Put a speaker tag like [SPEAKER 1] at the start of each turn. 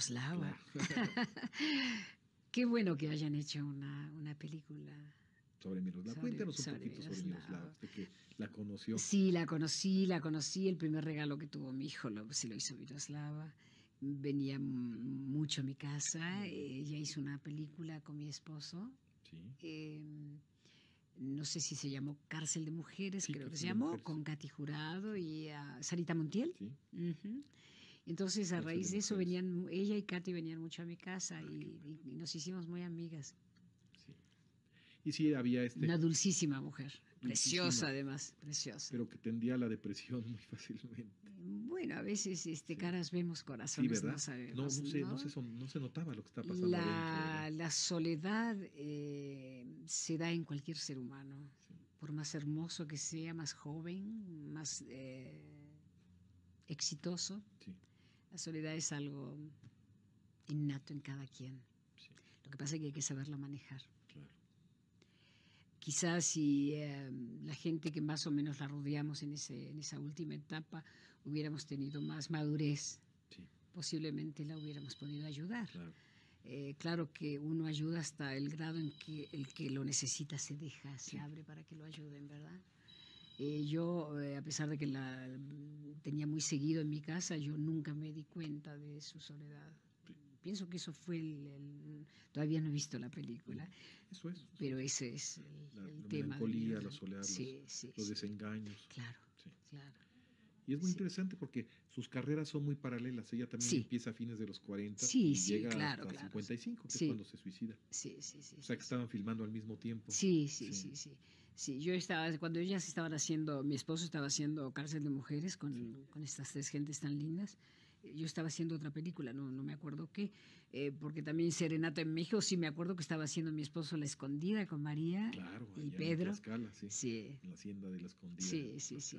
[SPEAKER 1] Qué bueno que hayan hecho una, película.
[SPEAKER 2] Sobre Miroslava, cuéntanos un poquito sobre Miroslava, la conoció. Sí,
[SPEAKER 1] la conocí, la conocí. El primer regalo que tuvo mi hijo lo, se lo hizo Miroslava. Venía mucho a mi casa. Ella hizo una película con mi esposo. Em, no sé si se llamó Cárcel de Mujeres, creo que se llamó, con Katy Jurado y a Sarita Montiel. Sí. Entonces, a raíz de eso, venían ella y Katy venían mucho a mi casa ah, y, nos hicimos muy amigas. Sí.
[SPEAKER 2] Y sí, había este... Una
[SPEAKER 1] dulcísima mujer, preciosa además, preciosa.
[SPEAKER 2] Pero que tendía la depresión muy fácilmente. Eh,
[SPEAKER 1] bueno, a veces este, caras vemos corazones, no sabemos.
[SPEAKER 2] No, Se notaba lo que estaba pasando. La,
[SPEAKER 1] la soledad eh, se da en cualquier ser humano, por más hermoso que sea, más joven, más eh, exitoso. La soledad es algo innato en cada quien. Lo que pasa es que hay que saberla manejar. Quizás si em, la gente que más o menos la rodeamos en, ese, en esa última etapa hubiéramos tenido más madurez, posiblemente la hubiéramos podido ayudar. Eh, claro. que uno ayuda hasta el grado en que el que lo necesita se deja, se abre para que lo ayuden, ¿verdad? Eh, yo, eh, a pesar de que la, tenía muy seguido en mi casa, yo nunca me di cuenta de su soledad. Pienso que eso fue el, todavía no he visto la película. Eso es. pero ese es el, la, la Melancolía, la soledad,
[SPEAKER 2] los, desengaños. Claro, Y es muy interesante porque sus carreras son muy paralelas. Ella también empieza a fines de los 40 llega a 55, que es cuando se suicida. Sí, sí, sí. O sea que estaban filmando al mismo tiempo. sí, sí, sí. sí.
[SPEAKER 1] Sí, yo estaba, cuando ellas estaban haciendo, mi esposo estaba haciendo Cárcel de Mujeres con, estas tres gentes tan lindas, yo estaba haciendo otra película, no, no me acuerdo qué, eh, porque también Serenato en México, sí me acuerdo que estaba haciendo mi esposo La Escondida con María
[SPEAKER 2] y Pedro. sí, En la hacienda de La Escondida.
[SPEAKER 1] Sí, sí, sí.